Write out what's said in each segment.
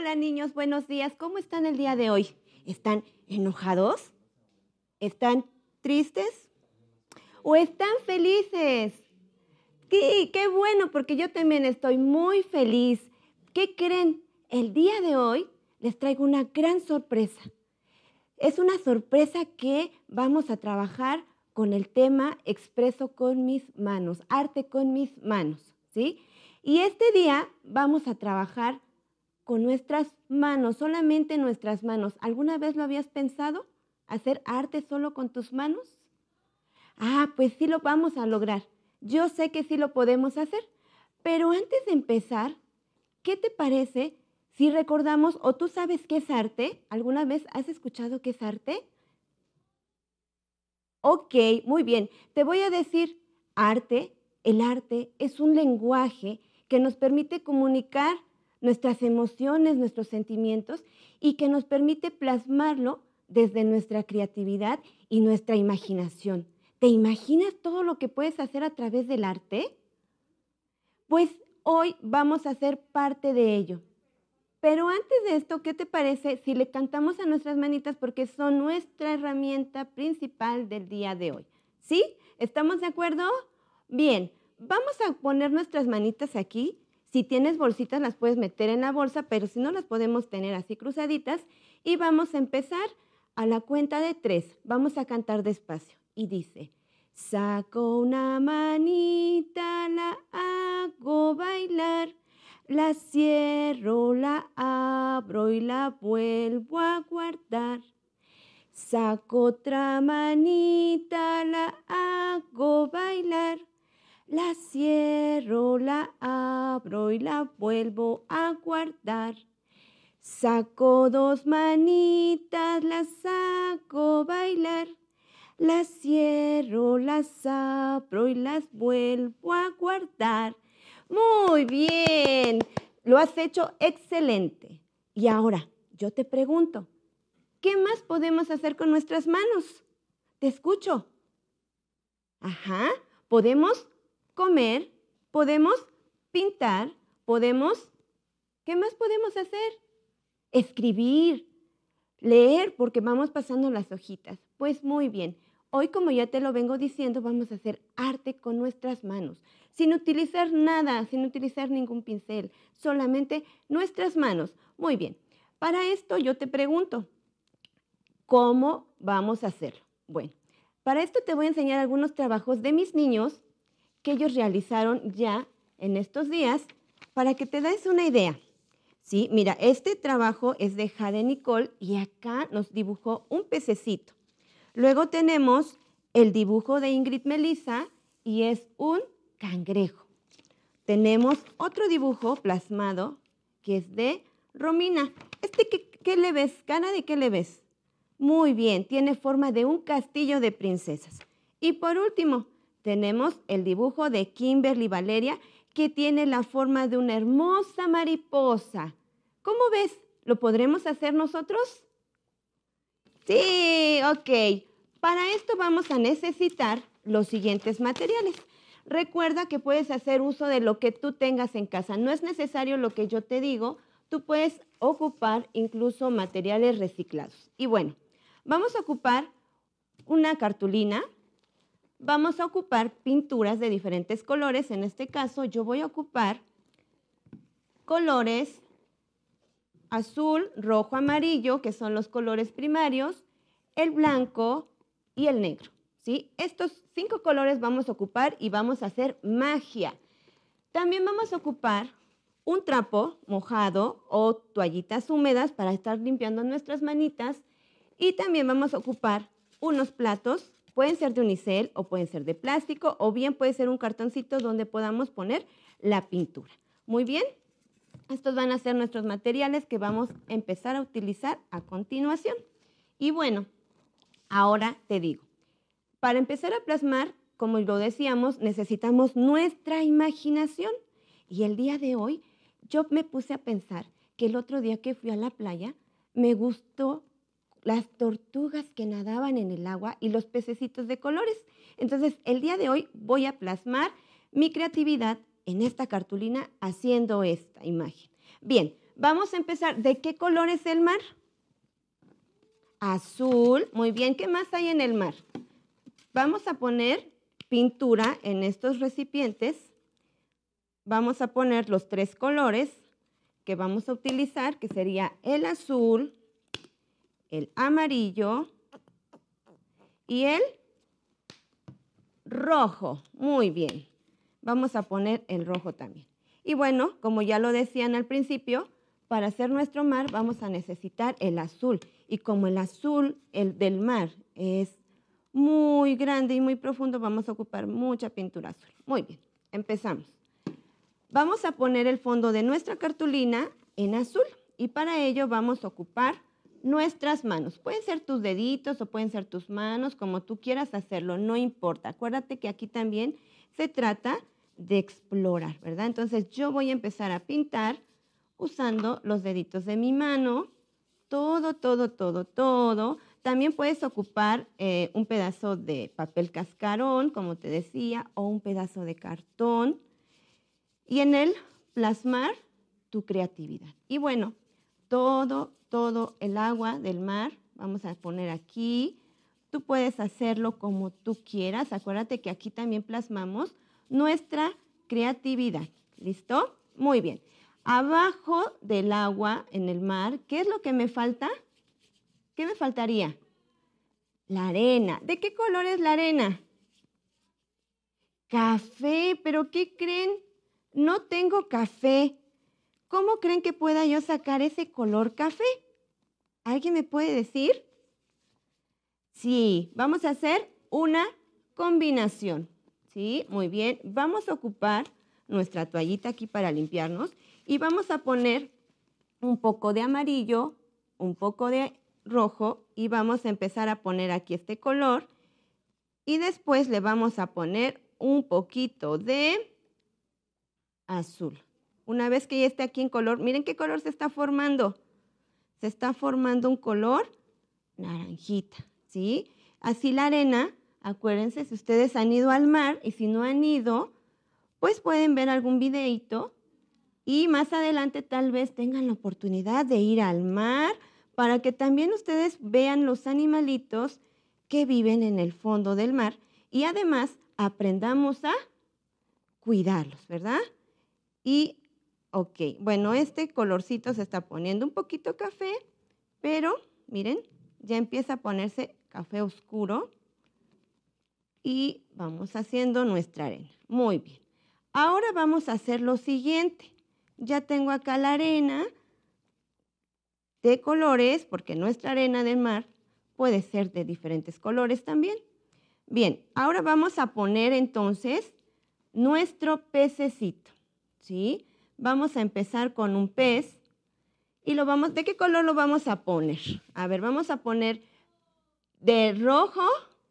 Hola niños, buenos días. ¿Cómo están el día de hoy? ¿Están enojados? ¿Están tristes? ¿O están felices? Sí, qué bueno, porque yo también estoy muy feliz. ¿Qué creen? El día de hoy les traigo una gran sorpresa. Es una sorpresa que vamos a trabajar con el tema expreso con mis manos, arte con mis manos, ¿sí? Y este día vamos a trabajar con nuestras manos, solamente nuestras manos. ¿Alguna vez lo habías pensado? ¿Hacer arte solo con tus manos? Ah, pues sí lo vamos a lograr. Yo sé que sí lo podemos hacer. Pero antes de empezar, ¿qué te parece si recordamos o tú sabes qué es arte? ¿Alguna vez has escuchado qué es arte? Ok, muy bien. Te voy a decir, arte, el arte es un lenguaje que nos permite comunicar nuestras emociones, nuestros sentimientos y que nos permite plasmarlo desde nuestra creatividad y nuestra imaginación. ¿Te imaginas todo lo que puedes hacer a través del arte? Pues hoy vamos a ser parte de ello. Pero antes de esto, ¿qué te parece si le cantamos a nuestras manitas porque son nuestra herramienta principal del día de hoy? ¿Sí? ¿Estamos de acuerdo? Bien, vamos a poner nuestras manitas aquí si tienes bolsitas, las puedes meter en la bolsa, pero si no, las podemos tener así cruzaditas. Y vamos a empezar a la cuenta de tres. Vamos a cantar despacio. Y dice, saco una manita, la hago bailar. La cierro, la abro y la vuelvo a guardar. Saco otra manita, la hago bailar. La cierro, la abro y la vuelvo a guardar. Saco dos manitas, las saco bailar. La cierro, las abro y las vuelvo a guardar. Muy bien, lo has hecho excelente. Y ahora, yo te pregunto, ¿qué más podemos hacer con nuestras manos? Te escucho. Ajá, podemos comer, podemos pintar, podemos... ¿Qué más podemos hacer? Escribir, leer, porque vamos pasando las hojitas. Pues muy bien. Hoy, como ya te lo vengo diciendo, vamos a hacer arte con nuestras manos, sin utilizar nada, sin utilizar ningún pincel, solamente nuestras manos. Muy bien, para esto yo te pregunto, ¿cómo vamos a hacerlo? Bueno, para esto te voy a enseñar algunos trabajos de mis niños que ellos realizaron ya en estos días para que te des una idea. Sí, mira, este trabajo es de Jade Nicole y acá nos dibujó un pececito. Luego tenemos el dibujo de Ingrid Melissa y es un cangrejo. Tenemos otro dibujo plasmado que es de Romina. ¿Este qué, qué le ves? ¿Cara de qué le ves? Muy bien, tiene forma de un castillo de princesas. Y por último, tenemos el dibujo de Kimberly Valeria que tiene la forma de una hermosa mariposa. ¿Cómo ves? ¿Lo podremos hacer nosotros? Sí, ok. Para esto vamos a necesitar los siguientes materiales. Recuerda que puedes hacer uso de lo que tú tengas en casa. No es necesario lo que yo te digo. Tú puedes ocupar incluso materiales reciclados. Y bueno, vamos a ocupar una cartulina, vamos a ocupar pinturas de diferentes colores. En este caso yo voy a ocupar colores azul, rojo, amarillo, que son los colores primarios, el blanco y el negro. ¿sí? Estos cinco colores vamos a ocupar y vamos a hacer magia. También vamos a ocupar un trapo mojado o toallitas húmedas para estar limpiando nuestras manitas y también vamos a ocupar unos platos Pueden ser de unicel o pueden ser de plástico o bien puede ser un cartoncito donde podamos poner la pintura. Muy bien, estos van a ser nuestros materiales que vamos a empezar a utilizar a continuación. Y bueno, ahora te digo, para empezar a plasmar, como lo decíamos, necesitamos nuestra imaginación. Y el día de hoy yo me puse a pensar que el otro día que fui a la playa, me gustó las tortugas que nadaban en el agua y los pececitos de colores. Entonces, el día de hoy voy a plasmar mi creatividad en esta cartulina haciendo esta imagen. Bien, vamos a empezar. ¿De qué color es el mar? Azul. Muy bien, ¿qué más hay en el mar? Vamos a poner pintura en estos recipientes. Vamos a poner los tres colores que vamos a utilizar, que sería el azul, el amarillo y el rojo. Muy bien. Vamos a poner el rojo también. Y bueno, como ya lo decían al principio, para hacer nuestro mar vamos a necesitar el azul. Y como el azul, el del mar, es muy grande y muy profundo, vamos a ocupar mucha pintura azul. Muy bien, empezamos. Vamos a poner el fondo de nuestra cartulina en azul y para ello vamos a ocupar nuestras manos. Pueden ser tus deditos o pueden ser tus manos, como tú quieras hacerlo, no importa. Acuérdate que aquí también se trata de explorar, ¿verdad? Entonces yo voy a empezar a pintar usando los deditos de mi mano, todo, todo, todo, todo. También puedes ocupar eh, un pedazo de papel cascarón, como te decía, o un pedazo de cartón y en él plasmar tu creatividad. Y bueno, todo todo el agua del mar. Vamos a poner aquí. Tú puedes hacerlo como tú quieras. Acuérdate que aquí también plasmamos nuestra creatividad. ¿Listo? Muy bien. Abajo del agua, en el mar, ¿qué es lo que me falta? ¿Qué me faltaría? La arena. ¿De qué color es la arena? Café. ¿Pero qué creen? No tengo café. ¿Cómo creen que pueda yo sacar ese color café? ¿Alguien me puede decir? Sí, vamos a hacer una combinación. ¿Sí? Muy bien. Vamos a ocupar nuestra toallita aquí para limpiarnos y vamos a poner un poco de amarillo, un poco de rojo y vamos a empezar a poner aquí este color y después le vamos a poner un poquito de azul. Una vez que ya esté aquí en color, miren qué color se está formando. Se está formando un color naranjita, ¿sí? Así la arena, acuérdense, si ustedes han ido al mar y si no han ido, pues pueden ver algún videito y más adelante tal vez tengan la oportunidad de ir al mar para que también ustedes vean los animalitos que viven en el fondo del mar y además aprendamos a cuidarlos, ¿verdad? Y Ok, bueno, este colorcito se está poniendo un poquito café, pero miren, ya empieza a ponerse café oscuro y vamos haciendo nuestra arena. Muy bien. Ahora vamos a hacer lo siguiente. Ya tengo acá la arena de colores, porque nuestra arena del mar puede ser de diferentes colores también. Bien, ahora vamos a poner entonces nuestro pececito, ¿sí? Vamos a empezar con un pez y lo vamos, ¿de qué color lo vamos a poner? A ver, vamos a poner de rojo,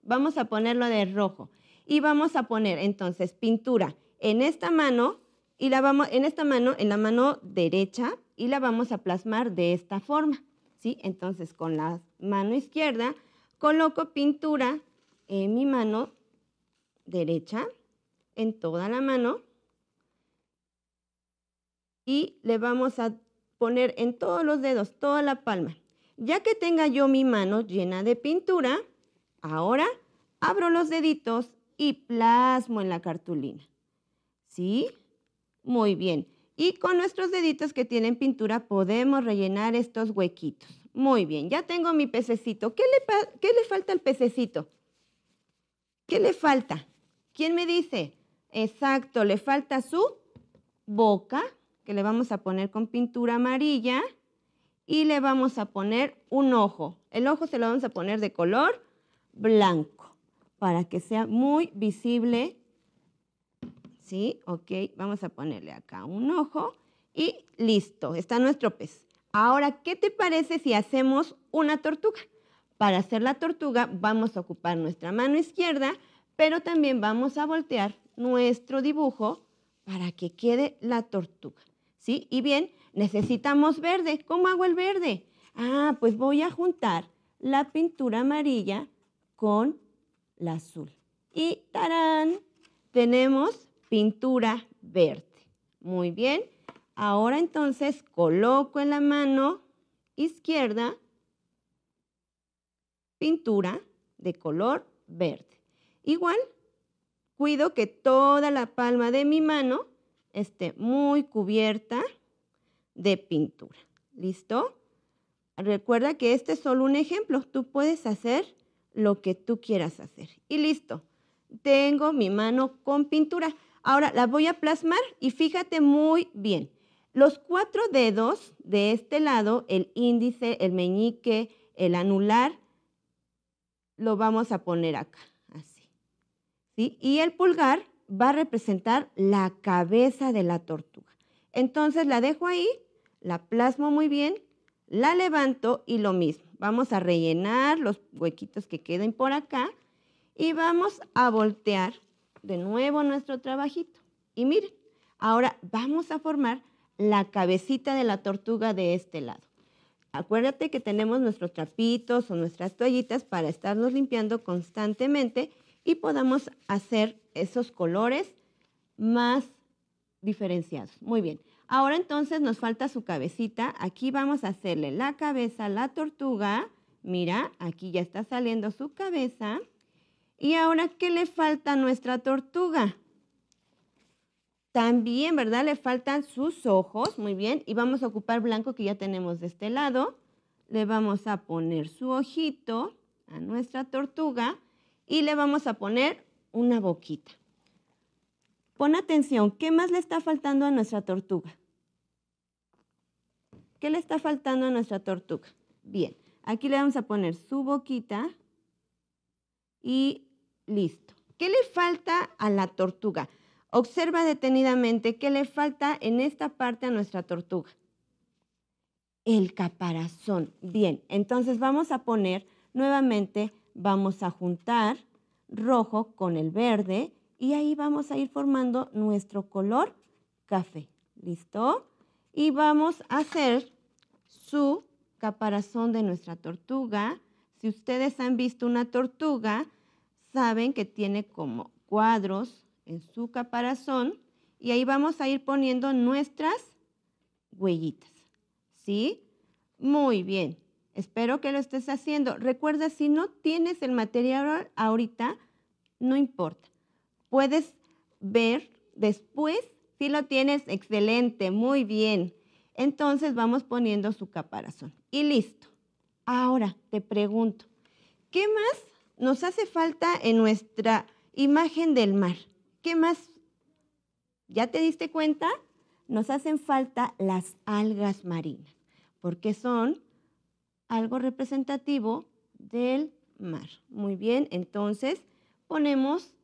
vamos a ponerlo de rojo y vamos a poner entonces pintura en esta mano y la vamos en esta mano, en la mano derecha y la vamos a plasmar de esta forma, ¿sí? Entonces con la mano izquierda coloco pintura en mi mano derecha en toda la mano y le vamos a poner en todos los dedos, toda la palma. Ya que tenga yo mi mano llena de pintura, ahora abro los deditos y plasmo en la cartulina. ¿Sí? Muy bien. Y con nuestros deditos que tienen pintura podemos rellenar estos huequitos. Muy bien, ya tengo mi pececito. ¿Qué le, falta al pececito? ¿Qué le falta? ¿Quién me dice? Exacto, le falta su boca que le vamos a poner con pintura amarilla y le vamos a poner un ojo. El ojo se lo vamos a poner de color blanco para que sea muy visible. ¿Sí? Ok, vamos a ponerle acá un ojo y listo, está nuestro pez. Ahora, ¿qué te parece si hacemos una tortuga? Para hacer la tortuga vamos a ocupar nuestra mano izquierda, pero también vamos a voltear nuestro dibujo para que quede la tortuga. ¿sí? Y bien, necesitamos verde. ¿Cómo hago el verde? Ah, pues voy a juntar la pintura amarilla con la azul. Y tarán, tenemos pintura verde. Muy bien, ahora entonces coloco en la mano izquierda pintura de color verde. Igual, cuido que toda la palma de mi mano esté muy cubierta de pintura. ¿Listo? Recuerda que este es solo un ejemplo. Tú puedes hacer lo que tú quieras hacer. Y listo. Tengo mi mano con pintura. Ahora la voy a plasmar y fíjate muy bien. Los cuatro dedos de este lado, el índice, el meñique, el anular, lo vamos a poner acá, así. Y el pulgar va a representar la cabeza de la tortuga. Entonces la dejo ahí, la plasmo muy bien, la levanto y lo mismo. Vamos a rellenar los huequitos que queden por acá y vamos a voltear de nuevo nuestro trabajito. Y miren, ahora vamos a formar la cabecita de la tortuga de este lado. Acuérdate que tenemos nuestros trapitos o nuestras toallitas para estarnos limpiando constantemente y podamos hacer esos colores más diferenciados. Muy bien. Ahora entonces nos falta su cabecita. Aquí vamos a hacerle la cabeza a la tortuga. Mira, aquí ya está saliendo su cabeza. Y ahora, ¿qué le falta a nuestra tortuga? También, ¿verdad? Le faltan sus ojos. Muy bien. Y vamos a ocupar blanco que ya tenemos de este lado. Le vamos a poner su ojito a nuestra tortuga y le vamos a poner una boquita. Pon atención, ¿qué más le está faltando a nuestra tortuga? ¿Qué le está faltando a nuestra tortuga? Bien, aquí le vamos a poner su boquita y listo. ¿Qué le falta a la tortuga? Observa detenidamente qué le falta en esta parte a nuestra tortuga. El caparazón. Bien, entonces vamos a poner nuevamente vamos a juntar rojo con el verde y ahí vamos a ir formando nuestro color café. ¿Listo? Y vamos a hacer su caparazón de nuestra tortuga. Si ustedes han visto una tortuga, saben que tiene como cuadros en su caparazón y ahí vamos a ir poniendo nuestras huellitas. ¿Sí? Muy bien. Espero que lo estés haciendo. Recuerda, si no tienes el material ahorita, no importa. Puedes ver después si lo tienes. Excelente, muy bien. Entonces vamos poniendo su caparazón. Y listo. Ahora te pregunto, ¿qué más nos hace falta en nuestra imagen del mar? ¿Qué más? ¿Ya te diste cuenta? Nos hacen falta las algas marinas, porque son algo representativo del mar. Muy bien, entonces ponemos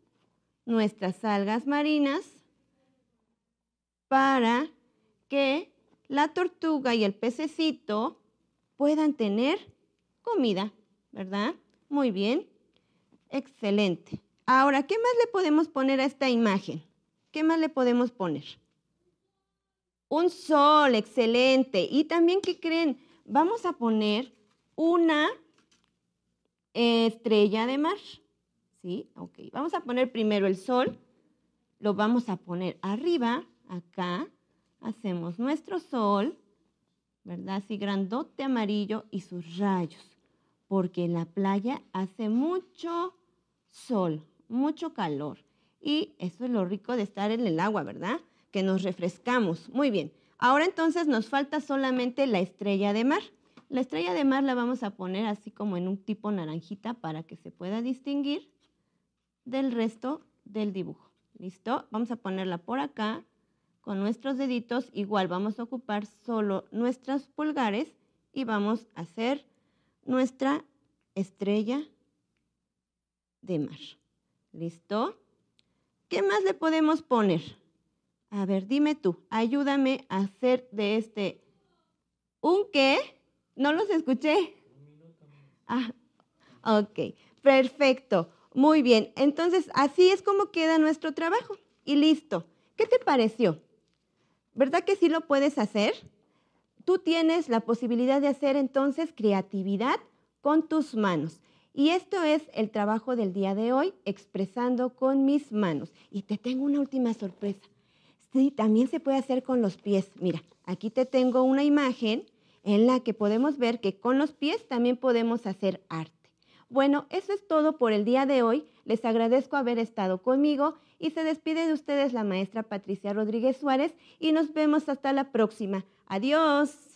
nuestras algas marinas para que la tortuga y el pececito puedan tener comida, ¿verdad? Muy bien, excelente. Ahora, ¿qué más le podemos poner a esta imagen? ¿Qué más le podemos poner? Un sol, excelente. Y también, ¿qué creen? vamos a poner una estrella de mar. ¿Sí? Ok, vamos a poner primero el sol, lo vamos a poner arriba, acá, hacemos nuestro sol, ¿verdad? Así grandote amarillo y sus rayos, porque en la playa hace mucho sol, mucho calor. Y eso es lo rico de estar en el agua, ¿verdad? Que nos refrescamos. Muy bien. Ahora entonces nos falta solamente la estrella de mar. La estrella de mar la vamos a poner así como en un tipo naranjita para que se pueda distinguir del resto del dibujo. ¿Listo? Vamos a ponerla por acá con nuestros deditos. Igual vamos a ocupar solo nuestros pulgares y vamos a hacer nuestra estrella de mar. ¿Listo? ¿Qué más le podemos poner? A ver, dime tú, ayúdame a hacer de este un qué. No los escuché. Ah, ok, perfecto. Muy bien, entonces así es como queda nuestro trabajo. Y listo. ¿Qué te pareció? ¿Verdad que sí lo puedes hacer? Tú tienes la posibilidad de hacer entonces creatividad con tus manos. Y esto es el trabajo del día de hoy, expresando con mis manos. Y te tengo una última sorpresa. Sí, también se puede hacer con los pies. Mira, aquí te tengo una imagen en la que podemos ver que con los pies también podemos hacer arte. Bueno, eso es todo por el día de hoy. Les agradezco haber estado conmigo y se despide de ustedes la maestra Patricia Rodríguez Suárez y nos vemos hasta la próxima. Adiós.